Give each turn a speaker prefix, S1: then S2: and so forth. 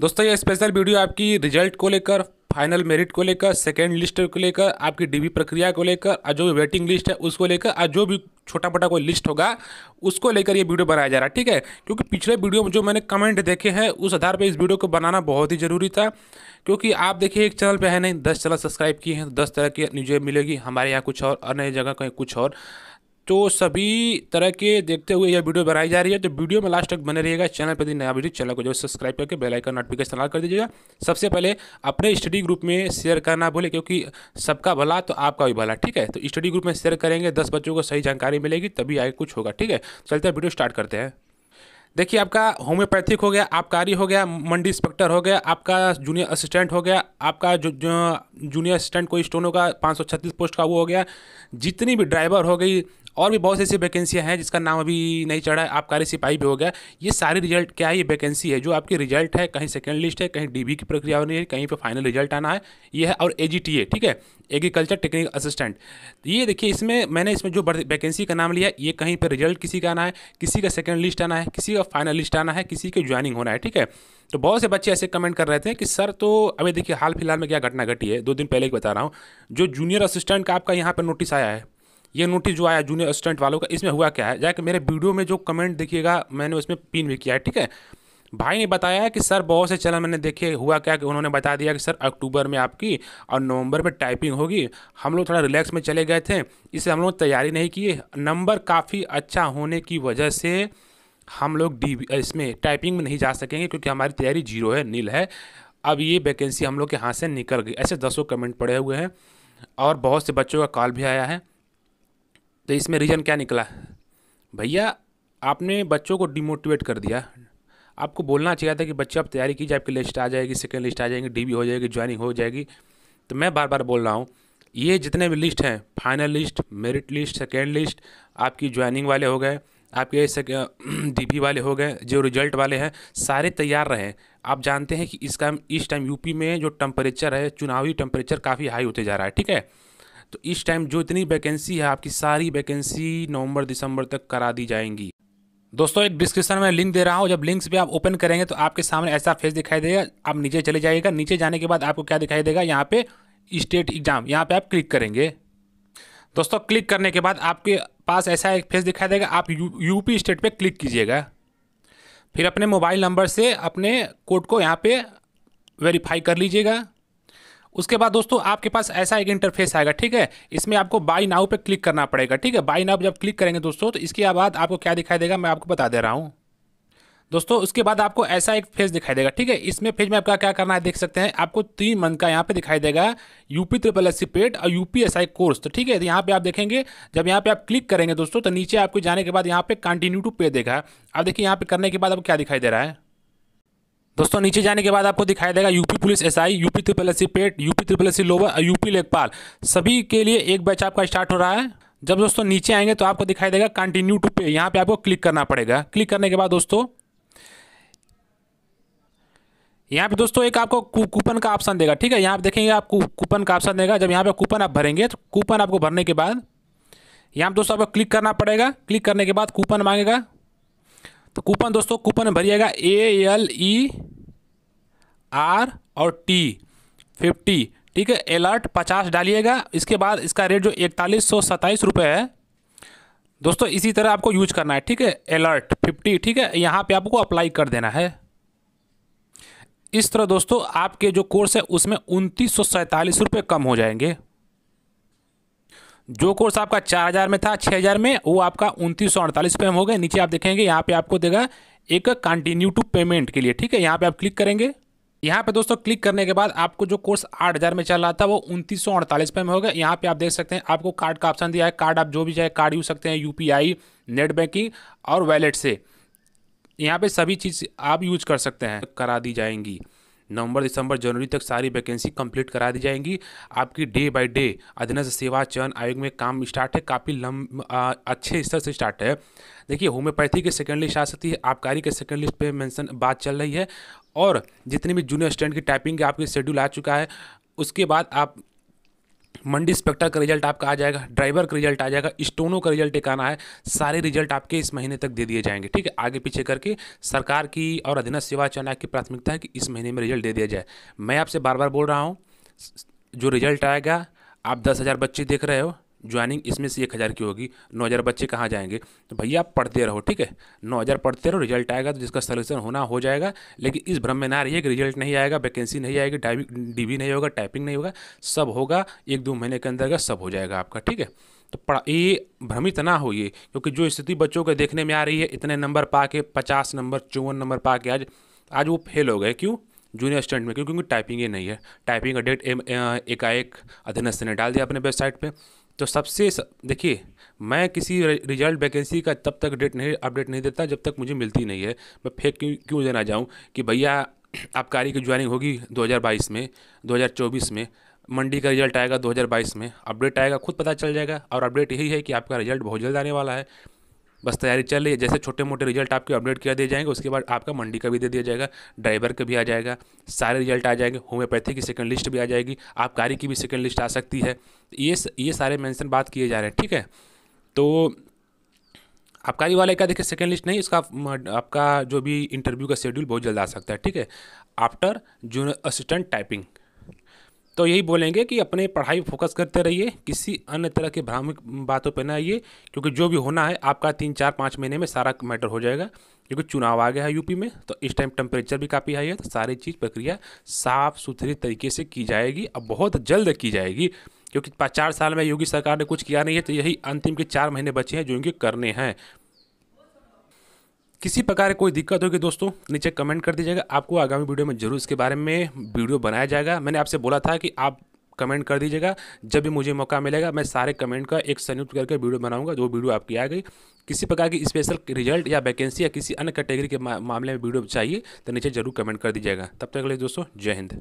S1: दोस्तों ये special video आपकी रिजल्ट को लेकर फाइनल मेरिट को लेकर सेकेंड लिस्ट को लेकर आपकी डीवी प्रक्रिया को लेकर और जो भी वेटिंग लिस्ट है उसको लेकर और जो भी छोटा मोटा कोई लिस्ट होगा उसको लेकर ये वीडियो बनाया जा रहा है ठीक है क्योंकि पिछले वीडियो में जो मैंने कमेंट देखे हैं उस आधार पर इस वीडियो को बनाना बहुत ही ज़रूरी था क्योंकि आप देखिए एक चैनल पर है नहीं दस चैनल सब्सक्राइब किए हैं तो दस तरह की न्यूज मिलेगी हमारे यहाँ कुछ और अन्य जगह कहीं कुछ और तो सभी तरह के देखते हुए यह वीडियो बनाई जा रही है तो वीडियो में लास्ट तक बने रहिएगा चैनल पर नया वीडियो चैनल को जो सब्सक्राइब करके बेल आइकन नोटिफिकेशन ऑन कर दीजिएगा सबसे पहले अपने स्टडी ग्रुप में शेयर करना बोले क्योंकि सबका भला तो आपका भी भला ठीक है तो स्टडी ग्रुप में शेयर करेंगे दस बच्चों को सही जानकारी मिलेगी तभी आगे कुछ होगा ठीक है चलते हैं वीडियो स्टार्ट करते हैं देखिए आपका होम्योपैथिक हो गया आबकारी हो गया मंडी इंस्पेक्टर हो गया आपका जूनियर असिस्टेंट हो गया आपका जो, जो जूनियर असिस्टेंट कोई स्टोन होगा छत्तीस पोस्ट का वो हो गया जितनी भी ड्राइवर हो गई और भी बहुत सी ऐसी वैकेंसियाँ हैं जिसका नाम अभी नहीं चढ़ा है आबकारी सिपाही भी हो गया ये सारी रिजल्ट क्या है ये वैकेंसी है जो आपकी रिजल्ट है कहीं सेकेंड लिस्ट है कहीं डी की प्रक्रिया होनी है कहीं पर फाइनल रिजल्ट आना है ये है और ए ठीक है एग्रीकल्चर टेक्निकल असिस्टेंट ये देखिए इसमें मैंने इसमें जो वैकेंसी का नाम लिया ये कहीं पर रिजल्ट किसी का आना है किसी का सेकेंड लिस्ट आना है किसी का फाइनल लिस्ट आना है किसी के ज्वाइनिंग होना है ठीक है तो बहुत से बच्चे ऐसे कमेंट कर रहे थे कि सर तो अभी देखिए हाल फिलहाल में क्या घटना घटी है दो दिन पहले ही बता रहा हूँ जो जूनियर असिस्टेंट का आपका यहाँ पर नोटिस आया है ये नोटिस जो आया जूनियर असिस्टेंट वालों का इसमें हुआ क्या है जाकर मेरे वीडियो में जो कमेंट देखिएगा मैंने उसमें पिन भी किया है ठीक है भाई ने बताया कि सर बहुत से चैनल मैंने देखे हुआ क्या कि उन्होंने बता दिया कि सर अक्टूबर में आपकी और नवंबर में टाइपिंग होगी हम लोग थोड़ा रिलैक्स में चले गए थे इससे हम लोग तैयारी नहीं किए नंबर काफ़ी अच्छा होने की वजह से हम लोग डी इसमें टाइपिंग में नहीं जा सकेंगे क्योंकि हमारी तैयारी जीरो है नील है अब ये वैकेंसी हम लोग के हाथ से निकल गई ऐसे दसों कमेंट पड़े हुए हैं और बहुत से बच्चों का कॉल भी आया है तो इसमें रीज़न क्या निकला भैया आपने बच्चों को डिमोटिवेट कर दिया आपको बोलना चाहिए था कि बच्चे आप तैयारी कीजिए आपकी लिस्ट आ जाएगी सेकेंड लिस्ट आ जाएगी डी हो जाएगी ज्वाइनिंग हो जाएगी तो मैं बार बार बोल रहा हूँ ये जितने भी लिस्ट हैं final list merit list second list आपकी ज्वाइनिंग वाले हो गए आपके डीपी वाले हो गए जो रिजल्ट वाले हैं सारे तैयार रहे आप जानते हैं कि इसका इस टाइम यूपी में जो टेम्परेचर है चुनावी टम्परेचर काफ़ी हाई होते जा रहा है ठीक है तो इस टाइम जो इतनी वैकेंसी है आपकी सारी वैकेंसी नवंबर दिसंबर तक करा दी जाएंगी दोस्तों एक डिस्क्रिप्शन में लिंक दे रहा हूँ जब लिंक्स पे आप ओपन करेंगे तो आपके सामने ऐसा फेस दिखाई देगा आप नीचे चले जाइएगा नीचे जाने के बाद आपको क्या दिखाई देगा यहाँ पे स्टेट एग्जाम यहाँ पे आप क्लिक करेंगे दोस्तों क्लिक करने के बाद आपके पास ऐसा एक फेस दिखाई देगा आप यू यूपी स्टेट पर क्लिक कीजिएगा फिर अपने मोबाइल नंबर से अपने कोड को यहाँ पर वेरीफाई कर लीजिएगा उसके बाद दोस्तों आपके पास ऐसा एक इंटरफेस आएगा ठीक है इसमें आपको बाई नाउ पे क्लिक करना पड़ेगा ठीक है बाई नाउ जब क्लिक करेंगे दोस्तों तो इसके बाद आपको क्या दिखाई देगा मैं आपको बता दे रहा हूँ दोस्तों उसके बाद आपको ऐसा एक फेज दिखाई देगा ठीक है इसमें फेज में आपका क्या करना है देख सकते हैं आपको तीन मंथ का यहाँ पे दिखाई देगा यूपी ट्रिपल एस पेड और यूपीएसआई एस आई कोर्स तो ठीक है तो यहाँ पे आप देखेंगे जब यहाँ पे आप क्लिक करेंगे दोस्तों तो नीचे आपको जाने के बाद यहाँ पे कंटिन्यू टू पे देगा अब देखिए यहाँ पे करने के बाद आपको क्या दिखाई दे रहा है दोस्तों नीचे जाने के बाद आपको दिखाई देगा UP police SI UP triple S PET UP triple S lower UP लेखपाल सभी के लिए एक बैच आपका स्टार्ट हो रहा है जब दोस्तों नीचे आएंगे तो आपको दिखाई देगा कंटिन्यू टू पे यहाँ पे आपको क्लिक करना पड़ेगा क्लिक करने के बाद दोस्तों यहाँ पे दोस्तों एक आपको कूपन का ऑप्शन देगा ठीक है यहाँ पे देखेंगे आपको कूपन का ऑप्शन देगा जब यहाँ पे कूपन आप भरेंगे तो कूपन आपको भरने के बाद यहाँ पे दोस्तों आपको क्लिक करना पड़ेगा क्लिक करने के बाद कूपन मांगेगा तो कूपन दोस्तों कूपन भरिएगा ए एल ई आर और टी फिफ्टी ठीक है अलर्ट पचास डालिएगा इसके बाद इसका रेट जो इकतालीस सौ सत्ताईस रुपये है दोस्तों इसी तरह आपको यूज करना है ठीक है अलर्ट फिफ्टी ठीक है यहाँ पे आपको अप्लाई कर देना है इस तरह दोस्तों आपके जो कोर्स है उसमें उनतीस सौ सैंतालीस रुपये कम हो जाएंगे जो कोर्स आपका चार हज़ार में था छः हज़ार में वो आपका उनतीस सौ अड़तालीस पे हो गए नीचे आप देखेंगे यहाँ पे आपको देगा एक कंटिन्यू टू पेमेंट के लिए ठीक है यहाँ पे आप क्लिक करेंगे यहाँ पे दोस्तों क्लिक करने के बाद आपको जो कोर्स आठ हज़ार में चल रहा था वो उनतीस सौ अड़तालीस पे में होगा यहाँ पे आप देख सकते हैं आपको कार्ड का ऑप्शन दिया है कार्ड आप जो भी चाहे कार्ड यूज सकते हैं यूपीआई नेट बैंकिंग और वैलेट से यहाँ पे सभी चीज़ आप यूज कर सकते हैं करा दी जाएंगी नवंबर दिसंबर जनवरी तक सारी वैकेंसी कंप्लीट करा दी जाएंगी आपकी डे बाय डे अधीनस्थ सेवा चयन आयोग में काम स्टार्ट है काफ़ी लंब अच्छे स्तर से स्टार्ट है देखिए होम्योपैथी के सेकेंड लिस्ट आ सकती है आबकारी के सेकेंड लिस्ट पे मेंशन बात चल रही है और जितने भी जूनियर स्टैंड की टाइपिंग के आपके शेड्यूल आ चुका है उसके बाद आप मंडी स्पेक्टर का रिजल्ट आपका आ जाएगा ड्राइवर का रिजल्ट आ जाएगा स्टोनो का रिजल्ट एक आना है सारे रिजल्ट आपके इस महीने तक दे दिए जाएंगे ठीक है आगे पीछे करके सरकार की और अधीनस्थ सेवा चयन की प्राथमिकता है कि इस महीने में रिजल्ट दे दिया जाए मैं आपसे बार बार बोल रहा हूँ जो रिजल्ट आएगा आप दस हज़ार बच्चे देख रहे हो ज्वाइनिंग इसमें से एक हज़ार की होगी नौ हज़ार बच्चे कहाँ जाएंगे तो भैया आप पढ़ते रहो ठीक है नौ हज़ार पढ़ते रहो रिजल्ट आएगा तो जिसका सलेक्शन होना हो जाएगा लेकिन इस भ्रम में ना रहिए कि रिजल्ट नहीं आएगा वैकेंसी नहीं आएगी डाइविंग डी नहीं होगा टाइपिंग नहीं होगा सब होगा एक दो महीने के अंदर का सब हो जाएगा आपका ठीक है तो पढ़ा ये भ्रमित ना होइए क्योंकि जो स्थिति बच्चों के देखने में आ रही है इतने नंबर पा के पचास नंबर चौवन नंबर पा के आज आज वो फेल हो गए क्यों जूनियर स्टैंड में क्योंकि टाइपिंग ही नहीं है टाइपिंग का डेट एकाएक अधीनस्थ ने डाल दिया अपने वेबसाइट पर तो सबसे देखिए मैं किसी रिजल्ट वैकेंसी का तब तक डेट नहीं अपडेट नहीं देता जब तक मुझे मिलती नहीं है मैं फेक क्यों क्यों देना जाऊँ कि भैया कार्य की ज्वाइनिंग होगी 2022 में 2024 में मंडी का रिजल्ट आएगा 2022 में अपडेट आएगा खुद पता चल जाएगा और अपडेट यही है कि आपका रिजल्ट बहुत जल्द आने वाला है बस तैयारी चल रही है जैसे छोटे मोटे रिजल्ट आपके अपडेट किया दिए जाएंगे उसके बाद आपका मंडी का भी दे दिया जाएगा ड्राइवर का भी आ जाएगा सारे रिजल्ट आ जाएंगे होम्योपैथी की सेकंड लिस्ट भी आ जाएगी आबकारी की भी सेकंड लिस्ट आ सकती है ये ये सारे मैंशन बात किए जा रहे हैं ठीक है तो आबकारी वाले का देखिए सेकेंड लिस्ट नहीं इसका आपका जो भी इंटरव्यू का शेड्यूल बहुत जल्द आ सकता है ठीक है आफ्टर जूनियर असिस्टेंट टाइपिंग तो यही बोलेंगे कि अपने पढ़ाई फोकस करते रहिए किसी अन्य तरह के भ्रामिक बातों पर ना आइए क्योंकि जो भी होना है आपका तीन चार पाँच महीने में सारा मैटर हो जाएगा क्योंकि चुनाव आ गया है यूपी में तो इस टाइम टेम्परेचर भी काफ़ी हाई है तो सारी चीज़ प्रक्रिया साफ सुथरी तरीके से की जाएगी और बहुत जल्द की जाएगी क्योंकि चार साल में योगी सरकार ने कुछ किया नहीं है तो यही अंतिम के चार महीने बचे हैं जो इनके करने हैं किसी प्रकार कोई दिक्कत होगी दोस्तों नीचे कमेंट कर दीजिएगा आपको आगामी वीडियो में जरूर इसके बारे में वीडियो बनाया जाएगा मैंने आपसे बोला था कि आप कमेंट कर दीजिएगा जब भी मुझे मौका मिलेगा मैं सारे कमेंट का एक संयुक्त करके वीडियो बनाऊंगा जो वीडियो आपकी आ गई किसी प्रकार की स्पेशल रिजल्ट या वैकेंसी या किसी अन्य कैटेगरी के मामले में वीडियो चाहिए तो नीचे जरूर कमेंट कर दीजिएगा तब तक के लिए दोस्तों जय हिंद